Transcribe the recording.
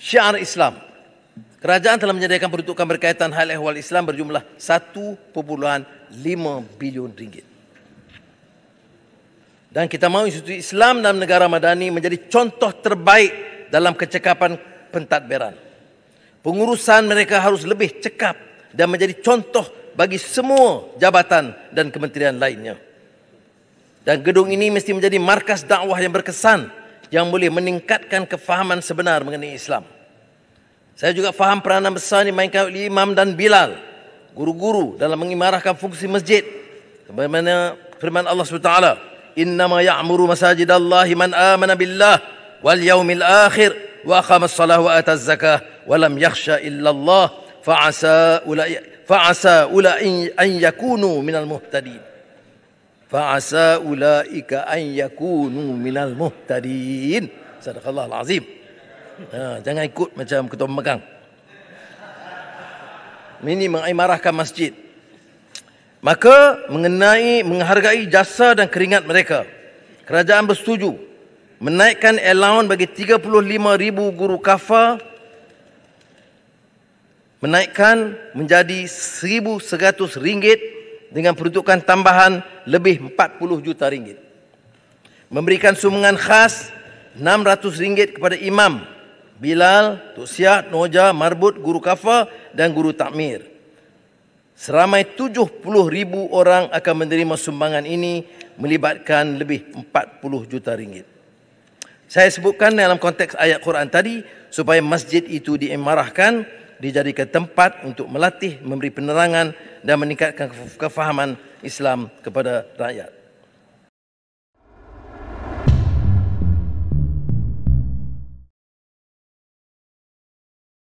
syiar Islam. Kerajaan telah menyediakan peruntukan berkaitan hal ehwal Islam berjumlah 1.5 bilion ringgit. Dan kita mahu institusi Islam dalam negara madani menjadi contoh terbaik dalam kecekapan pentadbiran. Pengurusan mereka harus lebih cekap dan menjadi contoh bagi semua jabatan dan kementerian lainnya. Dan gedung ini mesti menjadi markas dakwah yang berkesan yang boleh meningkatkan kefahaman sebenar mengenai Islam. Saya juga faham peranan besar ini mainkan oleh Imam dan Bilal, guru-guru dalam mengimarahkan fungsi masjid. Sebagaimana firman Allah SWT, Inna ma ya'muru masajid Allahi man amana billah wal yaumil akhir wa aqama as-salah wa ata az-zakah wa lam yakhsha illa Allah fa'asa ula'i fa'asa ula'i an yakunu minal muhtadin fa'asa ulaika an yakunu minal muhtadin sadaqallah alazim ha, jangan ikut macam ketua pemegang ini mengimarahkan masjid maka mengenai menghargai jasa dan keringat mereka kerajaan bersetuju menaikkan allowance bagi 35000 guru kafar menaikkan menjadi 1100 ringgit dengan peruntukan tambahan lebih 40 juta ringgit. Memberikan sumbangan khas 600 ringgit kepada imam Bilal, Tok Noja, Marbut, Guru Kafa dan Guru Takmir. Seramai 70 ribu orang akan menerima sumbangan ini melibatkan lebih 40 juta ringgit. Saya sebutkan dalam konteks ayat Quran tadi supaya masjid itu diimarahkan dijadikan tempat untuk melatih, memberi penerangan dan meningkatkan kefahaman Islam kepada rakyat.